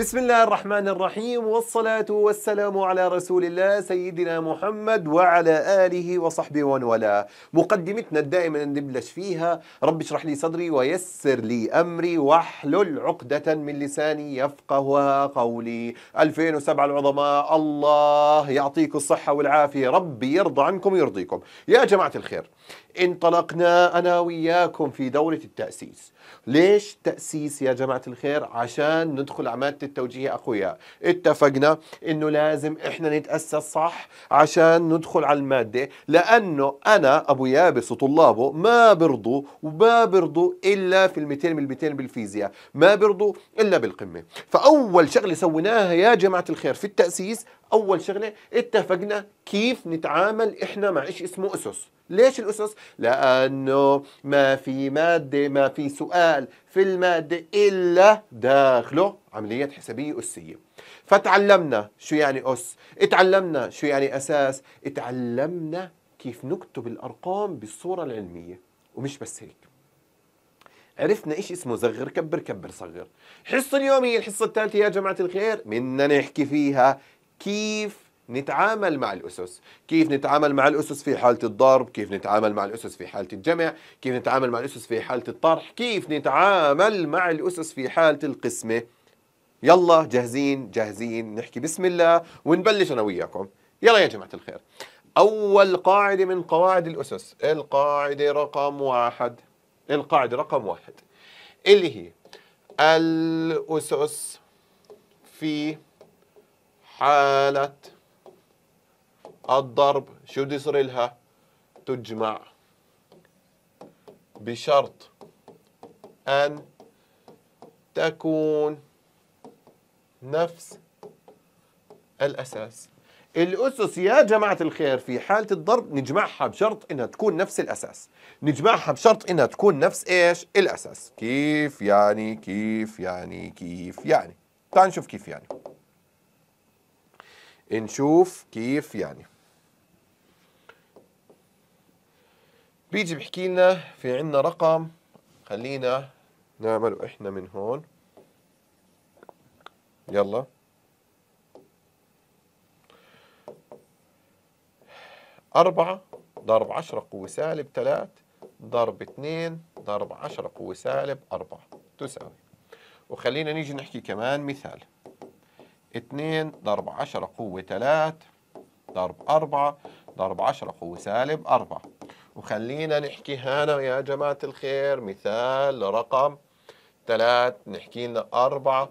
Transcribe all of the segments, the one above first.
بسم الله الرحمن الرحيم والصلاة والسلام على رسول الله سيدنا محمد وعلى آله وصحبه ومن والاه مقدمتنا الدائمة نبلش فيها رب اشرح لي صدري ويسر لي أمري واحلل عقدة من لساني يفقه قولي 2007 العظماء الله يعطيكم الصحة والعافية ربي يرضى عنكم ويرضيكم يا جماعة الخير انطلقنا أنا وياكم في دورة التأسيس ليش تأسيس يا جماعة الخير عشان ندخل عمادة التوجيه أخويا اتفقنا أنه لازم إحنا نتأسس صح عشان ندخل على المادة لأنه أنا أبو يابس وطلابه ما برضو وما برضو إلا في المتين من بالفيزياء ما برضو إلا بالقمة فأول شغلة سويناها يا جماعة الخير في التأسيس أول شغلة اتفقنا كيف نتعامل إحنا مع إيش اسمه أسس ليش الأسس؟ لأنه ما في مادة ما في سؤال في المادة إلا داخله عمليات حسابية أسية فتعلمنا شو يعني أس اتعلمنا شو يعني أساس اتعلمنا كيف نكتب الأرقام بالصورة العلمية ومش بس هيك عرفنا ايش اسمه زغر كبر كبر صغر حصة اليوم هي الحصة الثالثة يا جماعة الخير بدنا نحكي فيها كيف نتعامل مع الأسس كيف نتعامل مع الأسس في حالة الضرب كيف نتعامل مع الأسس في حالة الجمع كيف نتعامل مع الأسس في حالة الطرح كيف نتعامل مع الأسس في حالة القسمة يلا جاهزين جاهزين نحكي بسم الله ونبلش أنا وياكم يلا يا جماعة الخير أول قاعدة من قواعد الأسس القاعدة رقم واحد القاعدة رقم واحد اللي هي الأسس في حالة الضرب شو بده يصير لها تجمع بشرط أن تكون نفس الأساس الأسس يا جماعة الخير في حالة الضرب نجمعها بشرط إنها تكون نفس الأساس نجمعها بشرط إنها تكون نفس إيش الأساس كيف يعني كيف يعني كيف يعني تعال نشوف كيف يعني نشوف كيف يعني بيجي بحكي لنا في عندنا رقم خلينا نعمله احنا من هون يلا أربعة ضرب عشرة قوة سالب ثلاث ضرب اثنين ضرب عشرة قوة سالب أربعة تساوي وخلينا نيجي نحكي كمان مثال 2 ضرب 10 قوة 3 ضرب 4 ضرب 10 قوة سالب 4 وخلينا نحكي هنا يا جماعة الخير مثال رقم 3 نحكي لنا 4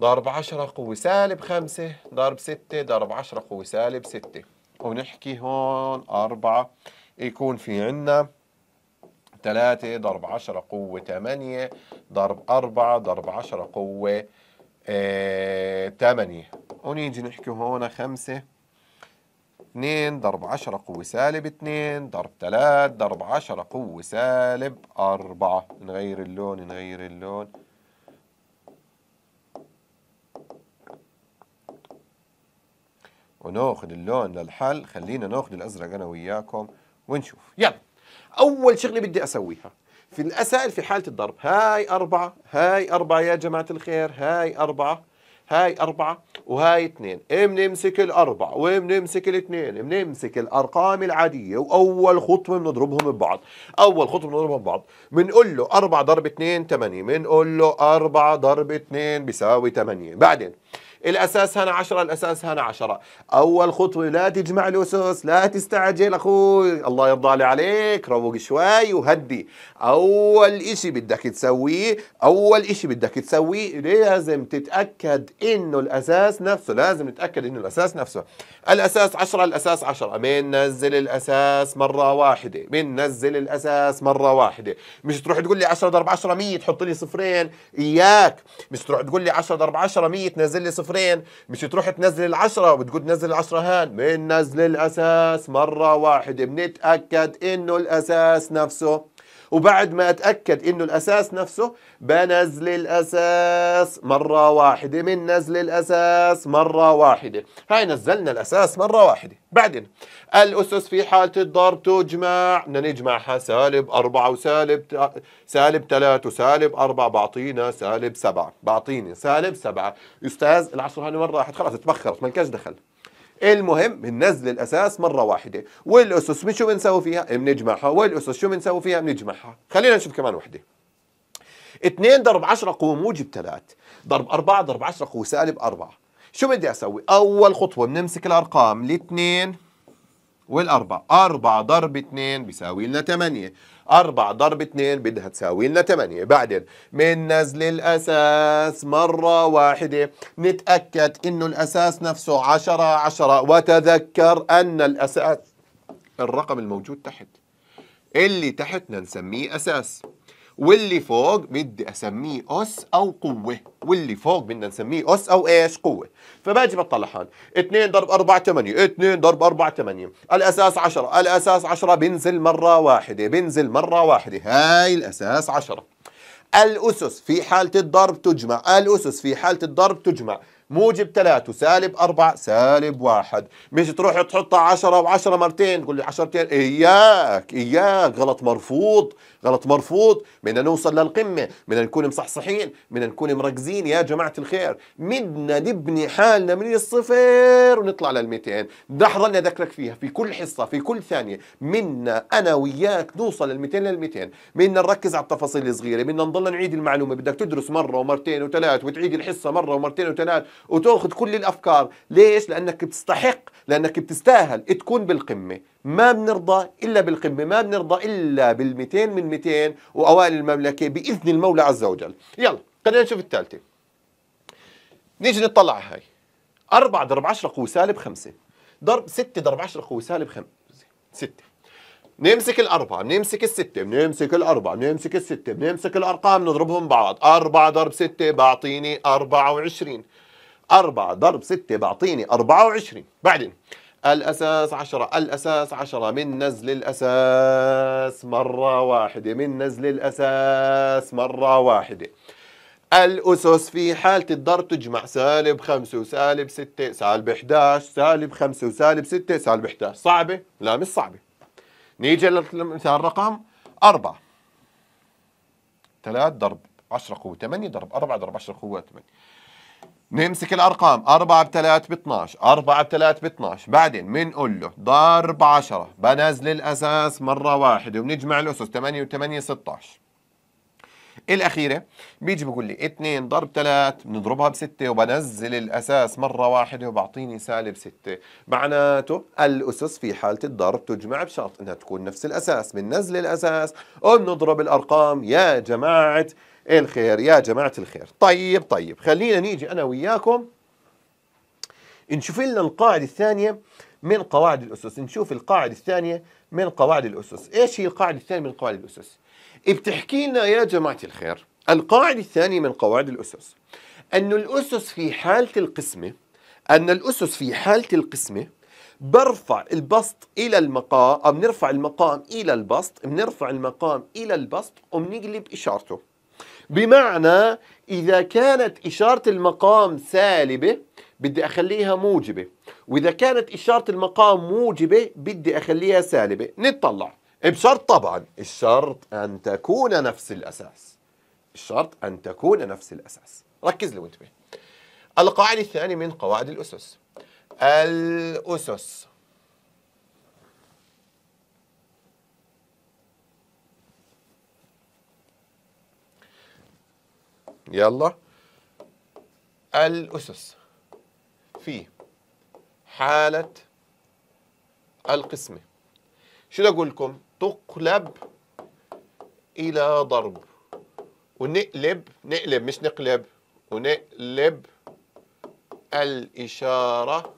ضرب 10 قوة سالب 5 ضرب 6 ضرب 10 قوة سالب 6 ونحكي هون 4 يكون في عنا 3 ضرب 10 قوة 8 ضرب 4 ضرب 10 قوة آه 8 ونيجي نحكي هون 5 2 ضرب 10 قوة سالب 2 ضرب 3 ضرب 10 قوة سالب 4 نغير اللون نغير اللون وناخذ اللون للحل خلينا ناخذ الازرق انا وياكم ونشوف يلا اول شغله بدي اسويها في الأسائل في حالة الضرب هاي أربعة هاي أربعة يا جماعة الخير هاي أربعة هاي أربعة وهاي اثنين بنمسك الأربعة وبنمسك الاثنين بنمسك الأرقام العادية وأول خطوة بنضربهم ببعض أول خطوة بنضربهم ببعض بنقول له أربعة ضرب اثنين ثمانية بنقول له أربعة ضرب اثنين بيساوي ثمانية بعدين الأساس هنا 10 الأساس هنا 10 أول خطوة لا تجمع الأسس لا تستعجل أخوي الله يرضى عليك روق شوي وهدي أول إشي بدك تسويه أول إشي بدك تسويه لازم تتأكد إنه الأساس نفسه لازم نتأكد إنه الأساس نفسه الأساس 10 الأساس 10 بننزل الأساس مرة واحدة بننزل الأساس مرة واحدة مش تروح تقول لي 10 ضرب 10 100 تحط لي صفرين إياك مش تروح تقول لي 10 ضرب 10 100 تنزل لي صفرين صفرين مش تروح تنزل العشرة وبتقول نزل العشرة هان نزل الأساس مرة واحدة بنتأكد إنه الأساس نفسه وبعد ما اتاكد انه الاساس نفسه بنزل الاساس مره واحده من نزل الاساس مره واحده هاي نزلنا الاساس مره واحده بعدين الاسس في حاله الضرب تجمع بدنا نجمعها سالب 4 وسالب سالب 3 وسالب 4 بعطينا سالب 7 بعطيني سالب 7 استاذ العصر هاني مره راحت خلاص تبخرت ما دخل المهم بننزل الاساس مره واحده والاسس شو بنسوي فيها بنجمعها والاسس شو بنسوي فيها بنجمعها خلينا نشوف كمان وحده 2 ضرب 10 قوة موجب 3 ضرب 4 ضرب 10 قوة سالب 4 شو بدي اسوي اول خطوة بنمسك الارقام الاثنين والاربعه 4 ضرب 2 بيساوي لنا 8 4 ضرب 2 بدها تساوي لنا 8 بعدين من نزل الأساس مرة واحدة نتأكد إنه الأساس نفسه 10 10 وتذكر أن الأساس الرقم الموجود تحت اللي تحت نسميه أساس واللي فوق بدي اسميه اس او قوه واللي فوق بدنا نسميه اس او ايش قوه فباجي بطلع هون 2 ضرب 4 8 2 ضرب 4 8 الاساس 10 الاساس 10 بنزل مره واحده بنزل مره واحده هاي الاساس 10 الاسس في حاله الضرب تجمع الاسس في حاله الضرب تجمع موجب 3 وسالب 4 سالب 1 مش تروح تحطها 10 و10 مرتين تقول لي 10 اياك اياك غلط مرفوض غلط مرفوض بدنا نوصل للقمه بدنا نكون مصحصحين بدنا نكون مركزين يا جماعه الخير بدنا نبني حالنا من الصفر ونطلع لل200 ده اذكرك فيها في كل حصه في كل ثانيه منا انا وياك نوصل لل200 لل200 بدنا نركز على التفاصيل الصغيره بدنا نضل نعيد المعلومه بدك تدرس مره ومرتين وثلاث وتعيد الحصه مره ومرتين وثلاث وتاخذ كل الافكار ليش لانك بتستحق لانك بتستاهل تكون بالقمه ما بنرضى الا بالقمه ما بنرضى الا بال200 من 200 واوائل المملكه باذن المولى عز وجل يلا خلينا نشوف الثالثه نيجي نطلع هاي 4 ضرب 10 قوة سالب 5 ضرب 6 ضرب 10 قوة سالب 5 6 نمسك الأربعة نمسك الستة نمسك الأربعة نمسك الستة نمسك الأرقام نضربهم بعض أربعة ضرب ستة بعطيني أربعة وعشرين أربعة ضرب ستة بعطيني أربعة وعشرين بعدين الأساس عشرة الأساس عشرة من نزل الأساس مرة واحدة من نزل الأساس مرة واحدة الأسس في حالة الضرب تجمع سالب خمسة وسالب ستة سالب 11 سالب خمسة وسالب ستة سالب 11 صعبة؟ لا مش صعبة نيجي للمثال رقم أربعة 3 ضرب 10 قوة 8 ضرب 4 ضرب 10 قوة 8 نمسك الارقام 4 3 ب 12 4 3 ب 12 بعدين بنقول له ضرب 10 بنزل الاساس مره واحده وبنجمع الاسس 8 و8 16 الاخيره بيجي بيقول لي 2 ضرب 3 بنضربها ب 6 وبنزل الاساس مره واحده وبعطيني سالب 6 معناته الاسس في حاله الضرب تجمع بشرط انها تكون نفس الاساس بننزل الاساس وبنضرب الارقام يا جماعه الخير يا جماعه الخير طيب طيب خلينا نيجي انا وياكم نشوف لنا القاعده الثانيه من قواعد الاسس نشوف القاعده الثانيه من قواعد الاسس ايش هي القاعده الثانيه من قواعد الاسس بتحكي لنا يا جماعة الخير القاعدة الثانية من قواعد الأسس أن الأسس في حالة القسمة أن الأسس في حالة القسمة برفع البسط إلى المقام أو بنرفع المقام إلى البسط بنرفع المقام إلى البسط وبنقلب إشارته بمعنى إذا كانت إشارة المقام سالبة بدي أخليها موجبة وإذا كانت إشارة المقام موجبة بدي أخليها سالبة نتطلع بشرط طبعا الشرط أن تكون نفس الأساس الشرط أن تكون نفس الأساس ركز لي وانتبه القاعدة الثانية من قواعد الأسس الأسس يلا الأسس في حالة القسمة شو بدي أقول لكم تقلب إلى ضرب ونقلب نقلب مش نقلب ونقلب الإشارة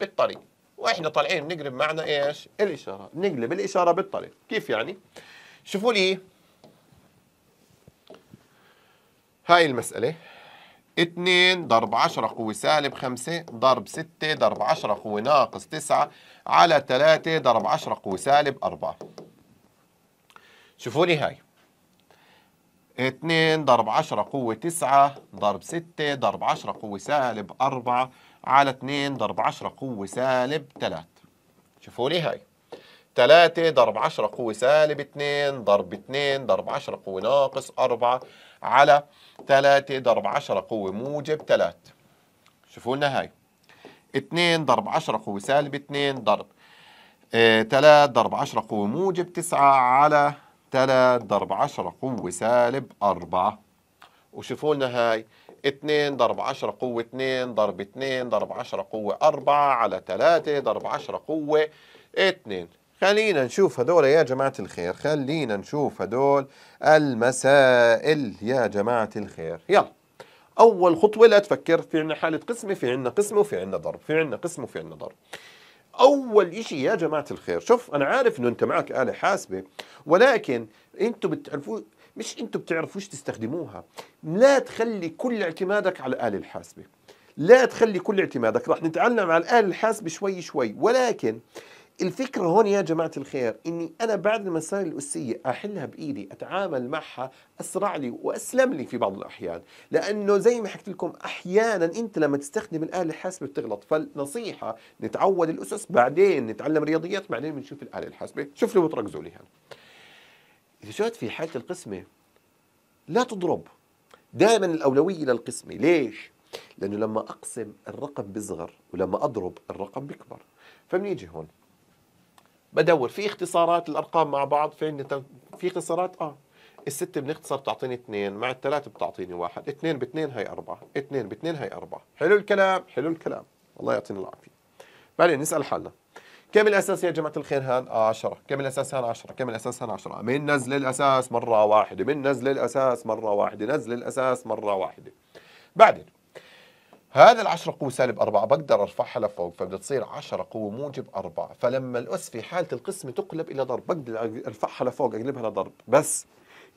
بالطريق واحنا طالعين بنقلب معنا ايش؟ الإشارة نقلب الإشارة بالطريق كيف يعني؟ شوفوا لي هاي المسألة 2 ضرب 10 قوة سالب 5 ضرب 6 ضرب 10 قوة ناقص 9 على 3 ضرب 10 قوة سالب 4 شوفوني هاي 2 ضرب 10 قوة 9 ضرب 6 ضرب 10 قوة سالب 4 على 2 ضرب 10 قوة سالب 3 شوفوا لي هاي 3 ضرب 10 قوة سالب 2 ضرب 2 ضرب 10 قوة ناقص 4 على 3 ضرب 10 قوة موجب 3 شوفوا لنا هاي 2 ضرب 10 قوة سالب 2 ضرب 3 آه، ضرب 10 قوة موجب 9 على 3 ضرب 10 قوة سالب 4 وشوفوا لنا هاي 2 ضرب 10 قوة 2 ضرب 2 ضرب 10 قوة 4 على 3 ضرب 10 قوة 2 خلينا نشوف هدول يا جماعة الخير خلينا نشوف هدول المسائل يا جماعة الخير يلا أول خطوة لا تفكر في عنا حالة قسمة في عنا قسمة وفي عنا ضرب في عنا قسمة وفي عنا ضرب اول شيء يا جماعه الخير شوف انا عارف انه انت معك اله حاسبه ولكن انتوا بتعرفوا مش انتوا بتعرفوش تستخدموها لا تخلي كل اعتمادك على الاله الحاسبه لا تخلي كل اعتمادك راح نتعلم على الاله الحاسبه شوي شوي ولكن الفكرة هون يا جماعة الخير إني أنا بعد المسائل الأسية أحلها بإيدي أتعامل معها أسرع لي وأسلم لي في بعض الأحيان لأنه زي ما حكيت لكم أحيانا أنت لما تستخدم الآلة الحاسبة بتغلط فالنصيحة نتعود الأسس بعدين نتعلم رياضيات بعدين بنشوف الآلة الحاسبة شوف لي وتركزوا لي هنا إذا شفت في حالة القسمة لا تضرب دائما الأولوية للقسمة ليش؟ لأنه لما أقسم الرقم بصغر ولما أضرب الرقم بكبر فبنيجي هون بدور في اختصارات الارقام مع بعض فين في اختصارات اه الستة بنختصر بتعطيني اثنين مع الثلاثة بتعطيني واحد اثنين باثنين هي أربعة اثنين باثنين هي أربعة حلو الكلام حلو الكلام الله يعطينا العافية بعدين نسأل حالنا كم الأساس يا جماعة الخير هان 10 كم الأساس هان 10 كم الأساس هان 10 من نزل الأساس مرة واحدة من نزل الأساس مرة واحدة نزل الأساس مرة واحدة بعدين هذا العشرة قوة سالب أربعة بقدر أرفعها لفوق فبتصير عشرة قوة موجب أربعة فلما الأس في حالة القسمة تقلب إلى ضرب بقدر أرفعها لفوق أقلبها لضرب بس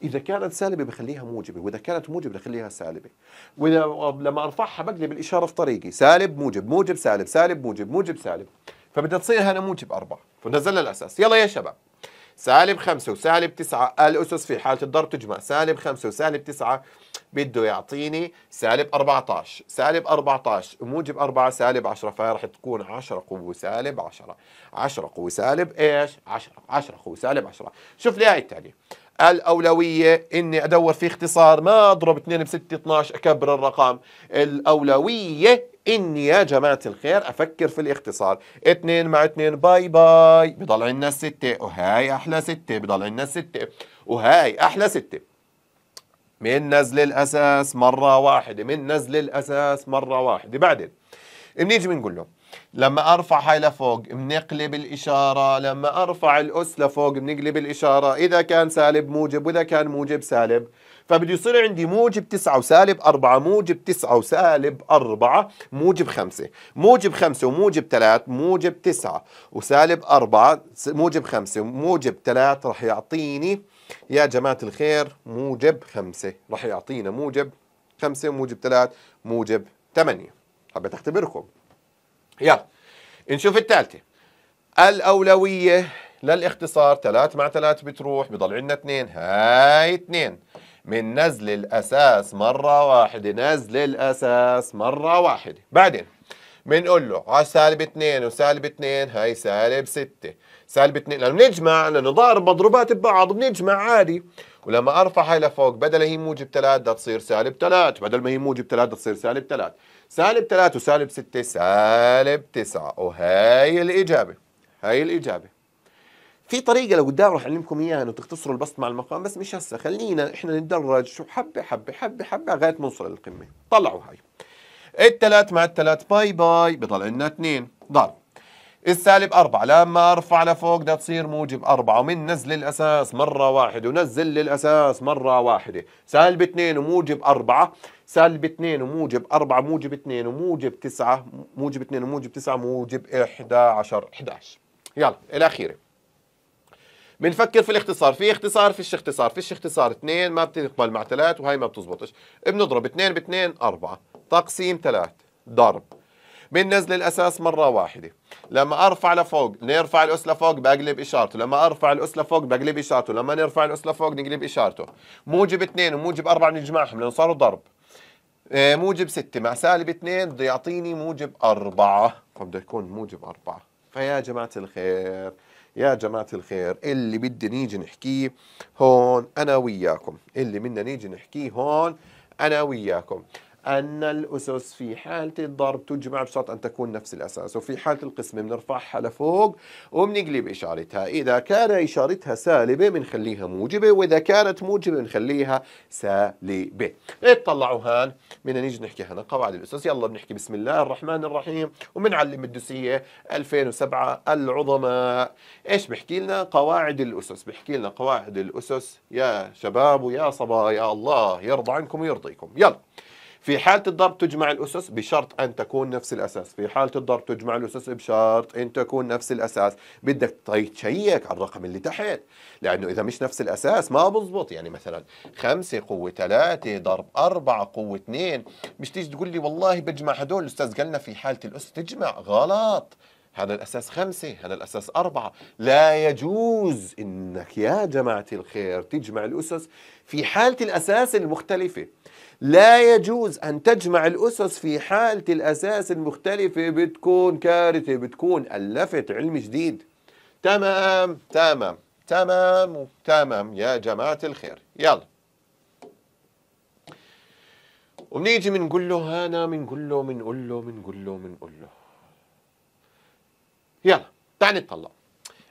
إذا كانت سالبة بخليها موجبة وإذا كانت موجبة بخليها سالبة وإذا لما أرفعها بقلب الإشارة في طريقي سالب موجب موجب سالب سالب موجب موجب سالب فبدها تصير هنا موجب أربعة فنزلنا الأساس يلا يا شباب سالب خمسة وسالب تسعة الأسس في حالة الضرب تجمع سالب خمسة وسالب تسعة بده يعطيني سالب 14 سالب 14 موجب 4 سالب 10 فهي رح تكون 10 قوة سالب 10 10 قوة سالب ايش 10 10 قوة سالب 10 شوف لي هاي التالي الأولوية إني أدور في اختصار ما أضرب 2 ب 6 12 أكبر الرقم الأولوية إني يا جماعة الخير أفكر في الاختصار 2 مع 2 باي باي بضل عندنا 6 وهي أحلى 6 بضل عندنا 6 وهي أحلى 6 من نزل الاساس مره واحده من نزل الاساس مره واحده بعدين بنيجي بنقول له لما ارفع هاي لفوق بنقلب الاشاره لما ارفع الاس لفوق بنقلب الاشاره اذا كان سالب موجب واذا كان موجب سالب فبده يصير عندي موجب 9 وسالب 4 موجب 9 وسالب 4 موجب 5 موجب 5 وموجب 3 موجب 9 وسالب 4 موجب 5 وموجب 3 رح يعطيني يا جماعة الخير موجب خمسة راح يعطينا موجب خمسة وموجب ثلاث موجب ثمانية حبيت أختبركم يلا نشوف الثالثة الأولوية للاختصار ثلاث مع ثلاث بتروح بضل عندنا اثنين هاي اثنين من نزل الأساس مرة واحدة نزل الأساس مرة واحدة بعدين بنقول له على سالب اثنين وسالب اثنين هاي سالب سته سالب 2 لانه بنجمع لانه ضارب مضروبات ببعض بنجمع عادي ولما ارفع هاي لفوق بدل هي موجب 3 بدها تصير سالب 3 بدل ما هي موجب 3 بدها تصير سالب 3 سالب 3 وسالب 6 سالب 9 وهي الاجابه هاي الاجابه في طريقه لو قدام رح اعلمكم اياها انه تختصروا البسط مع المقام بس مش هسه خلينا احنا نتدرج شو حبه حبه حبه حبه لغايه ما نوصل للقمه طلعوا هاي التلات مع التلات باي باي بضل عندنا اثنين ضرب السالب أربعة لما أرفع لفوق ده تصير موجب أربعة ومن نزل الأساس مرة واحدة ونزل للأساس مرة واحدة سالب اثنين وموجب أربعة سالب اثنين وموجب أربعة موجب اثنين وموجب تسعة موجب اثنين وموجب تسعة موجب إحدى عشر عشر يلا الأخيرة بنفكر في الاختصار في اختصار فيش اختصار فيش اختصار اثنين ما بتقبل مع ثلاث وهي ما بتزبطش بنضرب اثنين باثنين أربعة تقسيم ثلاث ضرب بننزل الاساس مره واحده لما ارفع لفوق نرفع الاس لفوق بقلب اشارته لما ارفع الاس لفوق بقلب اشارته لما نرفع الاس لفوق نقلب اشارته موجب 2 وموجب 4 نجمعهم لانه صاروا ضرب آه، موجب 6 مع سالب 2 بده يعطيني موجب 4 فبده طيب يكون موجب 4 فيا جماعه الخير يا جماعة الخير اللي بدنا نيجي نحكيه هون أنا وياكم اللي بدنا نيجي نحكيه هون أنا وياكم أن الأسس في حالة الضرب تجمع بشرط أن تكون نفس الأساس وفي حالة القسمة بنرفعها لفوق وبنقلب إشارتها إذا كان إشارتها سالبة بنخليها موجبة وإذا كانت موجبة بنخليها سالبة اطلعوا هان بدنا نيجي نحكي هنا قواعد الأسس يلا بنحكي بسم الله الرحمن الرحيم وبنعلم الدوسية 2007 العظماء إيش بحكي لنا قواعد الأسس بحكي لنا قواعد الأسس يا شباب ويا صبايا الله يرضى عنكم ويرضيكم يلا في حالة الضرب تجمع الأسس بشرط أن تكون نفس الأساس في حالة الضرب تجمع الأسس بشرط أن تكون نفس الأساس بدك تشيك على الرقم اللي تحت لأنه إذا مش نفس الأساس ما بزبط يعني مثلا خمسة قوة ثلاثة ضرب أربعة قوة اثنين مش تيجي تقول لي والله بجمع هدول الأستاذ قالنا في حالة الأس تجمع غلط هذا الأساس خمسة هذا الأساس أربعة لا يجوز إنك يا جماعة الخير تجمع الأسس في حالة الأساس المختلفة لا يجوز أن تجمع الأسس في حالة الأساس المختلفة بتكون كارثة بتكون ألفت علم جديد تمام تمام تمام تمام يا جماعة الخير يلا وبنيجي بنقول له هنا بنقول له بنقول له بنقول له بنقول له يلا تعال نطلع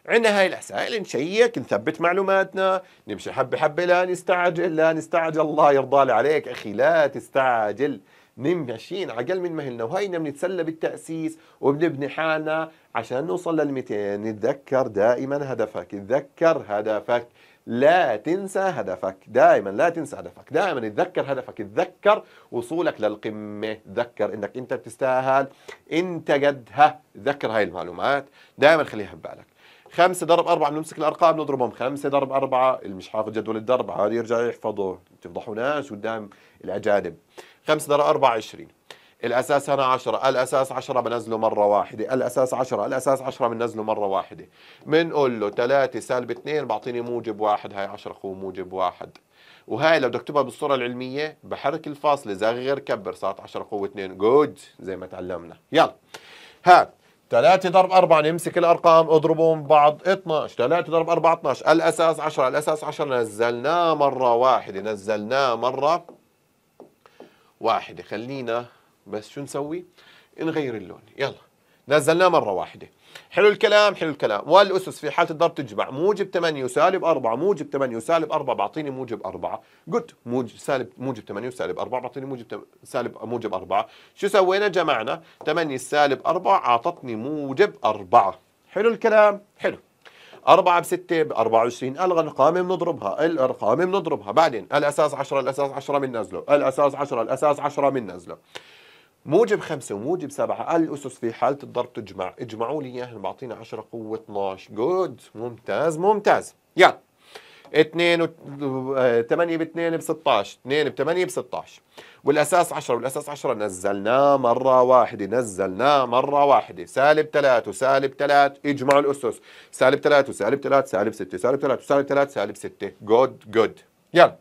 عندنا هاي الأسئلة نشيك نثبت معلوماتنا نمشي حبة حبة لا نستعجل لا نستعجل الله يرضى عليك أخي لا تستعجل من ماشيين عقل من مهلنا وهينا بنتسلى بالتأسيس وبنبني حالنا عشان نوصل لل 200 نتذكر دائما هدفك تذكر هدفك لا تنسى هدفك دائما لا تنسى هدفك دائما تذكر هدفك تذكر وصولك للقمة تذكر انك انت بتستاهل انت قدها تذكر هاي المعلومات دائما خليها ببالك خمسة ضرب أربعة بنمسك الأرقام نضربهم خمسة ضرب أربعة اللي مش حافظ جدول الضرب عادي يرجع يحفظه تفضحوناش قدام الأجانب 5 درهم 24 الاساس هنا 10 الاساس 10 بنزله مره واحده الاساس 10 الاساس 10 بنزله مره واحده بنقول له 3 سالب 2 بعطيني موجب واحد هاي 10 قوه موجب واحد وهاي لو بدك تكتبها بالصوره العلميه بحرك الفاصله زغر كبر صارت 10 قوه 2 جود زي ما تعلمنا يلا هات 3 ضرب 4 نمسك الارقام اضربهم بعض 12 3 ضرب 4 12 الاساس 10 الاساس 10 نزلناه مره واحده نزلناه مره واحدة خلينا بس شو نسوي نغير اللون يلا نزلناه مرة واحدة حلو الكلام حلو الكلام والأسس في حالة الضرب تجمع موجب 8 وسالب 4 موجب 8 وسالب 4 بعطيني موجب 4 قلت موجب سالب موجب 8 وسالب 4 بعطيني موجب سالب موجب 4 شو سوينا جمعنا 8 سالب 4 أعطتني موجب 4 حلو الكلام حلو 4 ب 6 ب 24 الارقام بنضربها الارقام بنضربها بعدين الاساس 10 الاساس 10 بننزله الاساس 10 الاساس 10 بننزله موجب 5 وموجب 7 الأسس في حالة الضرب تجمع اجمعوا لي إياهم بعطينا 10 قوة 12 جود ممتاز ممتاز يلا 2 8 ب 2 ب 16 2 ب 8 ب 16 والاساس 10 والاساس 10 نزلناه مره واحده نزلناه مره واحده سالب 3 وسالب 3 اجمعوا الاسس سالب 3 وسالب 3 سالب 6 سالب 3 وسالب 3 سالب 6 جود جود يلا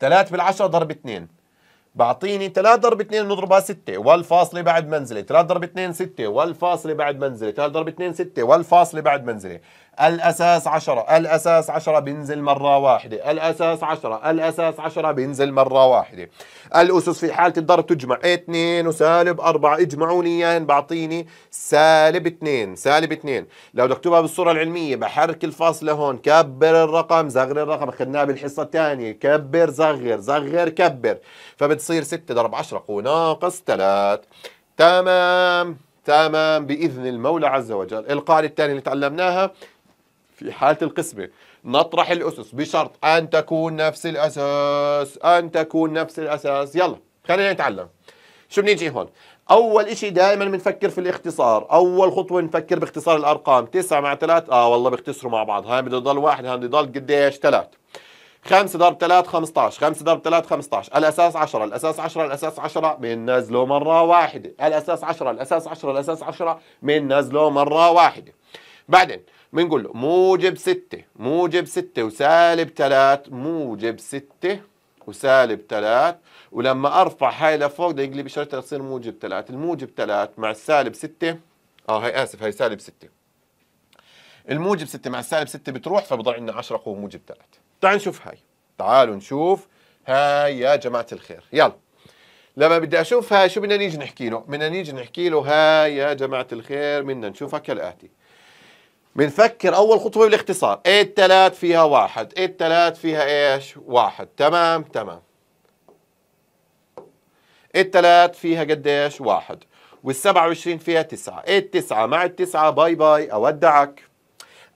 3 بالعشرة ضرب 2 بعطيني 3 ضرب 2 بنضربها 6 والفاصلة بعد منزلة 3 ضرب 2 6 والفاصلة بعد منزلة 3 ضرب 2 6 والفاصلة بعد منزلة الأساس 10 الأساس 10 بينزل مرة واحدة الأساس 10 الأساس 10 بينزل مرة واحدة الأسس في حالة الضرب تجمع 2 وسالب 4 اجمعوا لي اياهم بعطيني سالب 2 سالب 2 لو بدي اكتبها بالصورة العلمية بحرك الفاصلة هون كبر الرقم زغر الرقم أخذناه بالحصة الثانية كبر زغر زغر كبر فبتصير 6 ضرب 10 قوة ناقص 3 تمام تمام بإذن المولى عز وجل القاعدة الثانية اللي تعلمناها في حالة القسمة نطرح الأسس بشرط أن تكون نفس الأساس أن تكون نفس الأساس يلا خلينا نتعلم شو بنيجي هون أول إشي دائما بنفكر في الاختصار أول خطوة نفكر باختصار الأرقام تسعة مع ثلاث آه والله بيختصروا مع بعض هاي بده يضل واحد هاي بده يضل قديش ثلاث خمسة ضرب 3 15 5 ضرب ثلاث 15 الاساس 10 الاساس 10 الاساس 10 بننزله مره واحده الاساس 10 الاساس 10 الاساس 10 بننزله مره واحده بعدين بنقول له موجب 6 موجب 6 وسالب 3 موجب 6 وسالب 3 ولما ارفع هاي لفوق بدي اقلب اشارتها تصير موجب 3 الموجب 3 مع السالب 6 اه هي اسف هي سالب 6 الموجب 6 مع السالب 6 بتروح فبضل عندنا 10 قوة موجب 3 تعال نشوف هاي تعالوا نشوف هاي يا جماعة الخير يلا لما بدي اشوف هاي شو بدنا نيجي نحكي له بدنا نيجي نحكي له هاي يا جماعة الخير بدنا نشوفها كالآتي بنفكر اول خطوه بالاختصار التلات فيها واحد التلات فيها ايش واحد تمام تمام التلات فيها قديش واحد والسبعة وعشرين فيها تسعة التسعة مع التسعة باي باي أودعك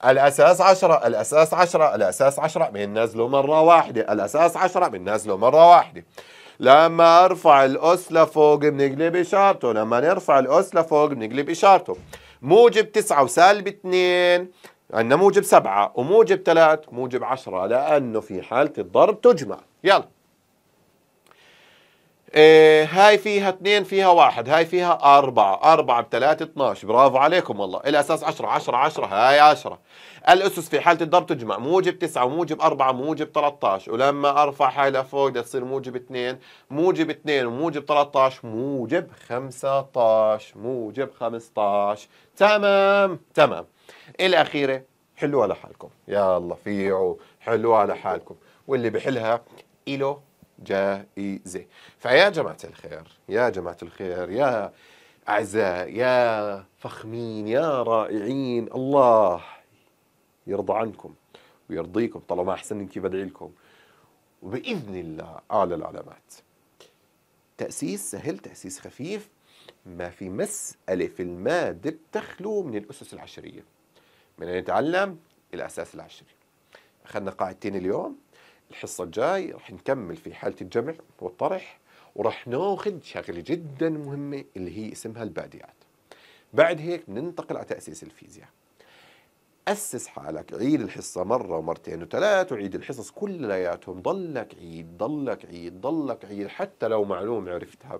الأساس عشرة الأساس عشرة الأساس عشرة بننزله مرة واحدة الأساس عشرة بننزله مرة واحدة لما أرفع الأس لفوق بنقلب إشارته لما نرفع الأس لفوق بنقلب إشارته موجب 9 وسالب 2 عندنا موجب 7 وموجب 3 موجب 10 لأنه في حالة الضرب تجمع يلا إيه هاي فيها اثنين فيها واحد هاي فيها أربعة أربعة بثلاثة 12 برافو عليكم والله الأساس 10 10 10 هاي 10 الأسس في حالة الضرب تجمع موجب تسعة وموجب أربعة وموجب 13 ولما أرفع هاي لفوق بدها تصير موجب اثنين موجب اثنين وموجب 13 موجب 15 موجب 15 تمام تمام الأخيرة حلوها لحالكم يا الله فيعوا حلوها لحالكم واللي بحلها إله جائزة فيا جماعة الخير يا جماعة الخير يا أعزاء يا فخمين يا رائعين الله يرضى عنكم ويرضيكم طالما أحسن كيف أدعي لكم وبإذن الله أعلى العلامات تأسيس سهل تأسيس خفيف ما في مسألة في المادة بتخلو من الأسس العشرية من أن نتعلم الأساس العشري أخذنا قاعدتين اليوم الحصة الجاي رح نكمل في حالة الجمع والطرح ورح ناخذ شغلة جدا مهمة اللي هي اسمها البادئات بعد هيك بننتقل على تأسيس الفيزياء أسس حالك عيد الحصة مرة ومرتين وثلاث وعيد الحصص كلياتهم ضلك عيد ضلك عيد ضلك عيد حتى لو معلومة عرفتها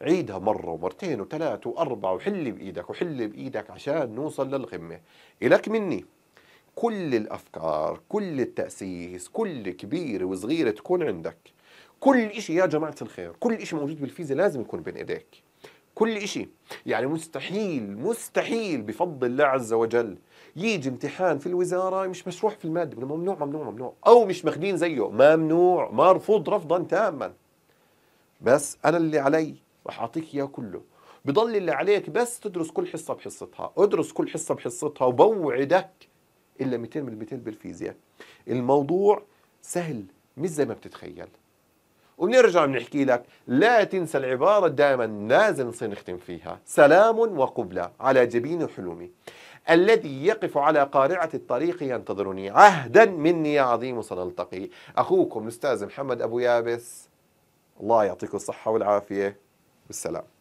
عيدها مرة ومرتين وثلاث وأربعة وحل بإيدك وحل بإيدك عشان نوصل للقمة إلك مني كل الافكار كل التاسيس كل كبيره وصغيره تكون عندك كل شيء يا جماعه الخير كل شيء موجود بالفيزا لازم يكون بين ايديك كل شيء يعني مستحيل مستحيل بفضل الله عز وجل يجي امتحان في الوزاره مش مشروح في الماده ممنوع ممنوع ممنوع او مش ماخذين زيه ممنوع مرفوض رفضا تاما بس انا اللي علي راح اعطيك اياه كله بضل اللي عليك بس تدرس كل حصه بحصتها ادرس كل حصه بحصتها وبوعدك الا 200 من 200 بالفيزياء الموضوع سهل مش زي ما بتتخيل وبنرجع بنحكي لك لا تنسى العبارة دائما لازم نصير نختم فيها سلام وقبلة على جبين حلومي الذي يقف على قارعة الطريق ينتظرني عهدا مني يا عظيم سنلتقي أخوكم الأستاذ محمد أبو يابس الله يعطيكم الصحة والعافية والسلام